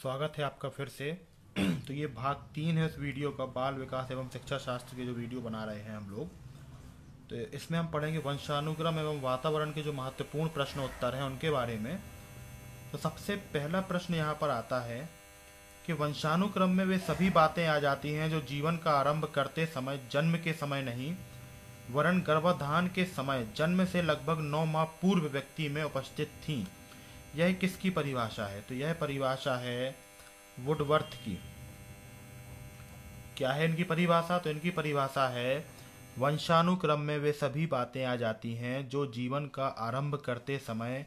स्वागत है आपका फिर से तो ये भाग तीन है उस वीडियो का बाल विकास एवं शिक्षा शास्त्र के जो वीडियो बना रहे हैं हम लोग तो इसमें हम पढ़ेंगे वंशानुक्रम एवं वातावरण के जो महत्वपूर्ण प्रश्न उत्तर हैं उनके बारे में तो सबसे पहला प्रश्न यहाँ पर आता है कि वंशानुक्रम में वे सभी बातें आ जाती हैं जो जीवन का आरंभ करते समय जन्म के समय नहीं वरण गर्भाधान के समय जन्म से लगभग नौ माह पूर्व व्यक्ति में उपस्थित थीं यह किसकी परिभाषा है तो यह परिभाषा है वुडवर्थ की क्या है इनकी परिभाषा तो इनकी परिभाषा है वंशानुक्रम में वे सभी बातें आ जाती हैं जो जीवन का आरंभ करते समय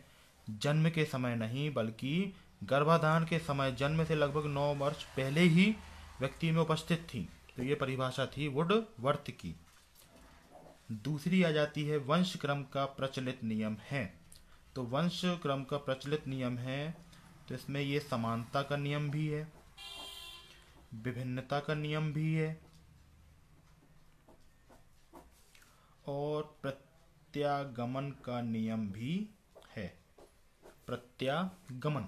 जन्म के समय नहीं बल्कि गर्भाधान के समय जन्म से लगभग नौ वर्ष पहले ही व्यक्ति में उपस्थित थी तो ये परिभाषा थी वुड वर्थ की दूसरी आ जाती है वंश क्रम का प्रचलित नियम है तो वंश क्रम का प्रचलित नियम है तो इसमें ये समानता का नियम भी है विभिन्नता का नियम भी है और प्रत्यागमन का नियम भी है प्रत्यागमन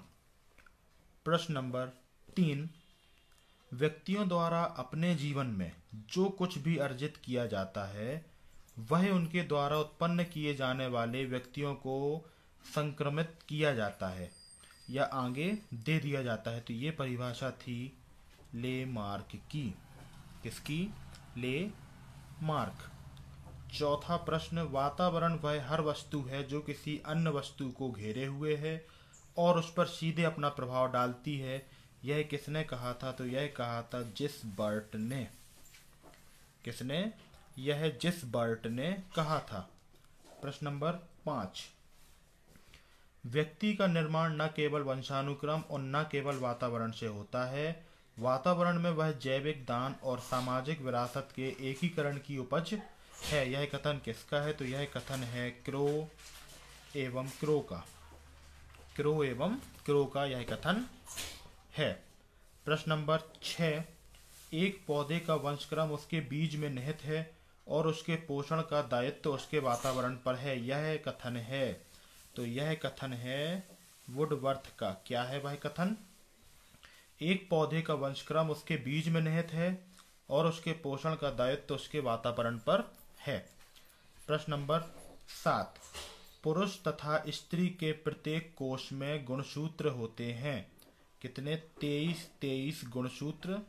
प्रश्न नंबर तीन व्यक्तियों द्वारा अपने जीवन में जो कुछ भी अर्जित किया जाता है वह उनके द्वारा उत्पन्न किए जाने वाले व्यक्तियों को संक्रमित किया जाता है या आगे दे दिया जाता है तो ये परिभाषा थी ले मार्क की किसकी ले मार्क चौथा प्रश्न वातावरण वह हर वस्तु है जो किसी अन्य वस्तु को घेरे हुए है और उस पर सीधे अपना प्रभाव डालती है यह किसने कहा था तो यह कहा था जिस बर्ट ने किसने यह जिस बर्ट ने कहा था प्रश्न नंबर पाँच व्यक्ति का निर्माण न केवल वंशानुक्रम और न केवल वातावरण से होता है वातावरण में वह जैविक दान और सामाजिक विरासत के एकीकरण की उपज है यह कथन किसका है तो यह कथन है क्रो एवं क्रो का क्रो एवं क्रो का यह कथन है प्रश्न नंबर छः एक पौधे का वंशक्रम उसके बीज में निहित है और उसके पोषण का दायित्व तो उसके वातावरण पर है यह कथन है तो यह कथन है वुडवर्थ का क्या है वह कथन एक पौधे का वंशक्रम उसके बीज में निहित है और उसके पोषण का दायित्व तो उसके वातावरण पर है प्रश्न नंबर सात पुरुष तथा स्त्री के प्रत्येक कोष में गुणसूत्र होते हैं कितने तेईस तेईस गुणसूत्र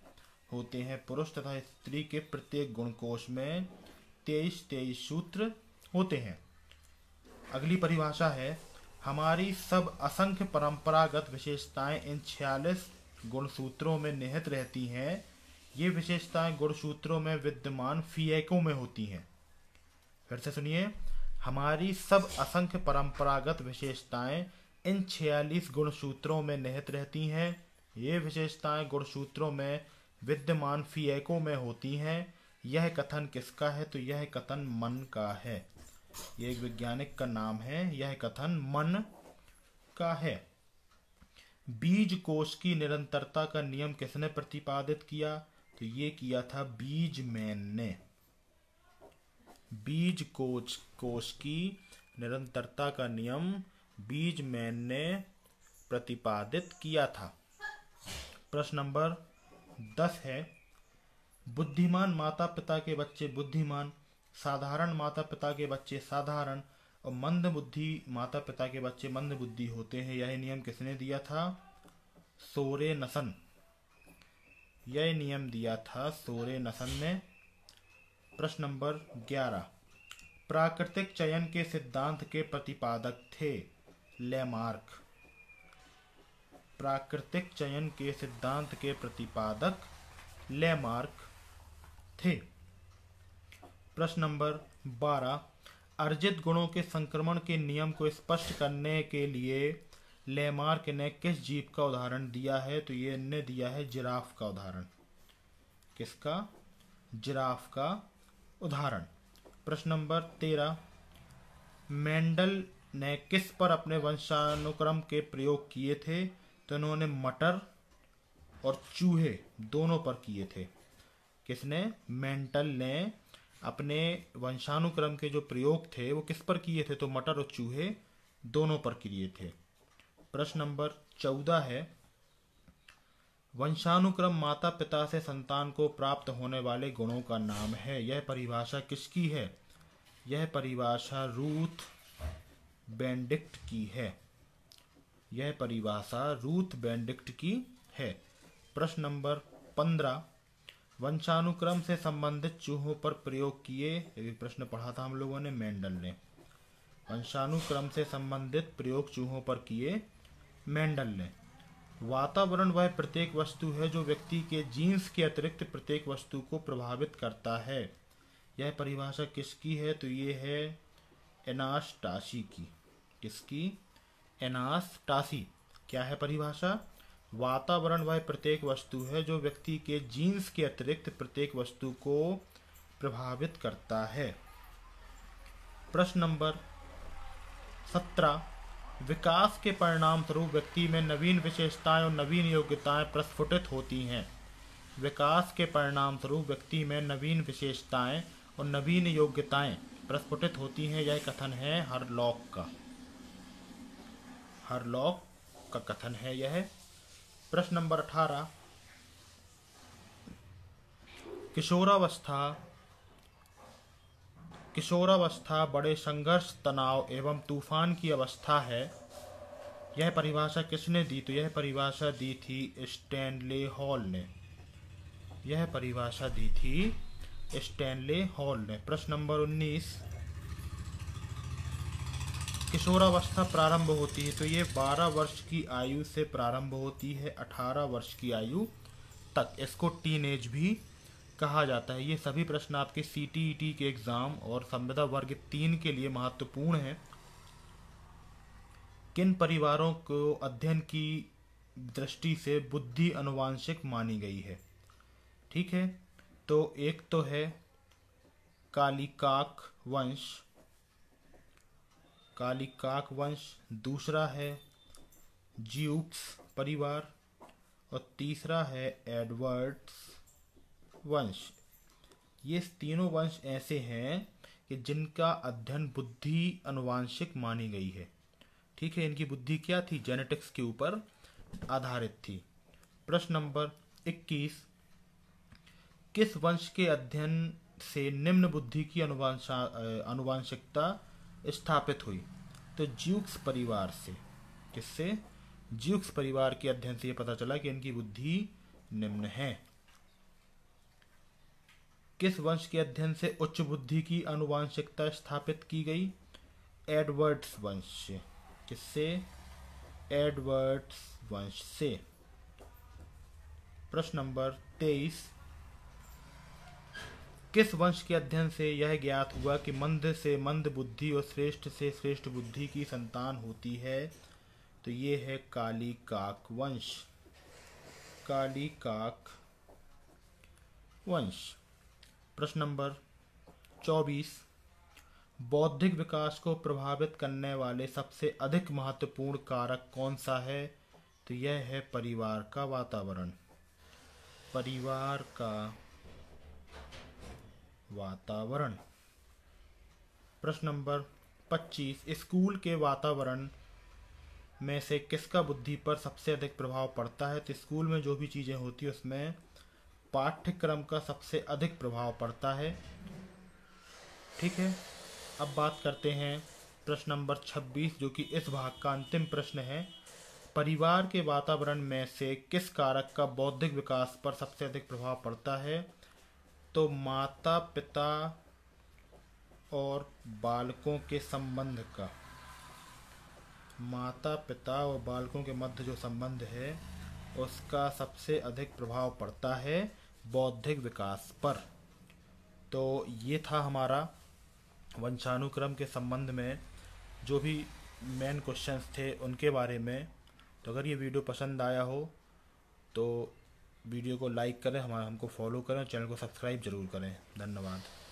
होते हैं पुरुष तथा स्त्री के प्रत्येक गुणकोश में तेईस तेईस सूत्र होते हैं अगली परिभाषा है हमारी सब असंख्य परंपरागत विशेषताएं इन छियालीस गुणसूत्रों में निहित रहती हैं ये विशेषताएं गुणसूत्रों में विद्यमान फीएकों में होती हैं फिर से सुनिए हमारी सब असंख्य परंपरागत विशेषताएं इन छियालीस गुणसूत्रों में निहित रहती हैं ये विशेषताएं गुणसूत्रों में विद्यमान फीएकों में होती हैं यह कथन किसका है तो यह कथन मन का है ये एक वैज्ञानिक का नाम है यह कथन मन का है बीज कोश की निरंतरता का नियम किसने प्रतिपादित किया तो ये किया था बीज मैन ने बीज कोच कोश की निरंतरता का नियम बीज मैन ने प्रतिपादित किया था प्रश्न नंबर दस है बुद्धिमान माता पिता के बच्चे बुद्धिमान साधारण माता पिता के बच्चे साधारण और मंद बुद्धि माता पिता के बच्चे मंद बुद्धि होते हैं यह नियम किसने दिया था सोरे नसन यह नियम दिया था सोरे नसन ने प्रश्न नंबर ग्यारह प्राकृतिक चयन के सिद्धांत के प्रतिपादक थे लेमार्क प्राकृतिक चयन के सिद्धांत के प्रतिपादक लेमार्क थे प्रश्न नंबर बारह अर्जित गुणों के संक्रमण के नियम को स्पष्ट करने के लिए लेमार्क ने किस जीव का उदाहरण दिया है तो ये ने दिया है जिराफ का उदाहरण किसका जिराफ का उदाहरण प्रश्न नंबर तेरह मेंडल ने किस पर अपने वंशानुक्रम के प्रयोग किए थे तो इन्होंने मटर और चूहे दोनों पर किए थे किसने मेंटल ने अपने वंशानुक्रम के जो प्रयोग थे वो किस पर किए थे तो मटर और चूहे दोनों पर किए थे प्रश्न नंबर चौदह है वंशानुक्रम माता पिता से संतान को प्राप्त होने वाले गुणों का नाम है यह परिभाषा किसकी है यह परिभाषा रूथ बेंडिक्ट की है यह परिभाषा रूथ बेंडिक्ट की है प्रश्न नंबर पंद्रह वंशानुक्रम से संबंधित चूहों पर प्रयोग किए ये भी प्रश्न पढ़ा था हम लोगों ने मेंडल ने वंशानुक्रम से संबंधित प्रयोग चूहों पर किए मेंडल ने वातावरण वह प्रत्येक वस्तु है जो व्यक्ति के जीन्स के अतिरिक्त प्रत्येक वस्तु को प्रभावित करता है यह परिभाषा किसकी है तो ये है एनास्टासी की किसकी एनास्टासी क्या है परिभाषा वातावरण वह प्रत्येक वस्तु है जो व्यक्ति के जीन्स के अतिरिक्त प्रत्येक वस्तु को प्रभावित करता है प्रश्न नंबर सत्रह विकास के परिणाम स्वरूप व्यक्ति में नवीन विशेषताएं और नवीन योग्यताएं प्रस्फुटित होती हैं विकास के परिणाम स्वरूप व्यक्ति में नवीन विशेषताएं और नवीन योग्यताएं प्रस्फुटित होती हैं यह कथन है हर लॉक का हर लॉक का कथन है यह प्रश्न नंबर अठारह किशोरावस्था किशोरावस्था बड़े संघर्ष तनाव एवं तूफान की अवस्था है यह परिभाषा किसने दी तो यह परिभाषा दी थी स्टैनले हॉल ने यह परिभाषा दी थी स्टैनले हॉल ने प्रश्न नंबर उन्नीस किशोरावस्था प्रारंभ होती है तो ये 12 वर्ष की आयु से प्रारंभ होती है 18 वर्ष की आयु तक इसको टीन भी कहा जाता है ये सभी प्रश्न आपके सी e के एग्ज़ाम और संविदा वर्ग तीन के लिए महत्वपूर्ण हैं किन परिवारों को अध्ययन की दृष्टि से बुद्धि अनुवांशिक मानी गई है ठीक है तो एक तो है कालिकाक वंश कालिकाक वंश दूसरा है ज्यूक्स परिवार और तीसरा है एडवर्ड्स वंश ये तीनों वंश ऐसे हैं कि जिनका अध्ययन बुद्धि अनुवांशिक मानी गई है ठीक है इनकी बुद्धि क्या थी जेनेटिक्स के ऊपर आधारित थी प्रश्न नंबर 21 किस वंश के अध्ययन से निम्न बुद्धि की अनुवांशा अनुवांशिकता स्थापित हुई तो ज्यूक्स परिवार से किससे ज्यूक्स परिवार के अध्ययन से यह पता चला कि इनकी बुद्धि निम्न है किस वंश के अध्ययन से उच्च बुद्धि की अनुवांशिकता स्थापित की गई एडवर्ड्स वंश से किससे एडवर्ड्स वंश से प्रश्न नंबर तेईस किस वंश के अध्ययन से यह ज्ञात हुआ कि मंद से मंद बुद्धि और श्रेष्ठ से श्रेष्ठ बुद्धि की संतान होती है तो ये है काली काक वंश काली काक वंश प्रश्न नंबर चौबीस बौद्धिक विकास को प्रभावित करने वाले सबसे अधिक महत्वपूर्ण कारक कौन सा है तो यह है परिवार का वातावरण परिवार का वातावरण प्रश्न नंबर 25 स्कूल के वातावरण में से किसका बुद्धि पर सबसे अधिक प्रभाव पड़ता है तो स्कूल में जो भी चीज़ें होती है उसमें पाठ्यक्रम का सबसे अधिक प्रभाव पड़ता है ठीक है अब बात करते हैं प्रश्न नंबर 26 जो कि इस भाग का अंतिम प्रश्न है परिवार के वातावरण में से किस कारक का बौद्धिक विकास पर सबसे अधिक प्रभाव पड़ता है तो माता पिता और बालकों के संबंध का माता पिता और बालकों के मध्य जो संबंध है उसका सबसे अधिक प्रभाव पड़ता है बौद्धिक विकास पर तो ये था हमारा वंशानुक्रम के संबंध में जो भी मेन क्वेश्चंस थे उनके बारे में तो अगर ये वीडियो पसंद आया हो तो वीडियो को लाइक करें हमारा हमको फॉलो करें चैनल को सब्सक्राइब जरूर करें धन्यवाद